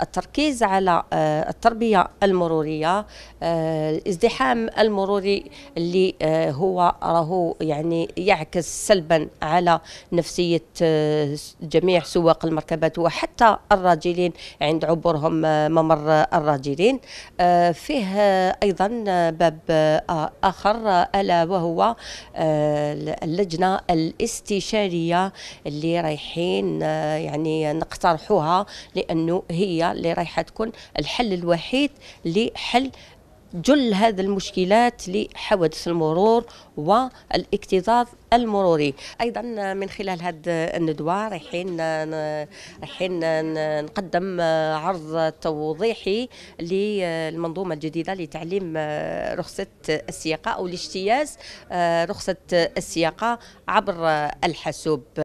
التركيز على آه، التربية المرورية آه، الازدحام المروري اللي آه، هو راهو يعني يعكس سلبا على نفسية جميع سواق المركبات وحتى الراجلين عند عبورهم ممر الراجلين فيه أيضا باب آخر ألا وهو اللجنة الاستشارية اللي رايحين يعني نقترحوها لأنه هي هي اللي رايحه تكون الحل الوحيد لحل جل هذه المشكلات لحوادث المرور والاكتظاظ المروري ايضا من خلال هذه الندوه رايحين رايحين نقدم عرض توضيحي للمنظومه الجديده لتعليم رخصه السياقه او لاجتياز رخصه السياقه عبر الحاسوب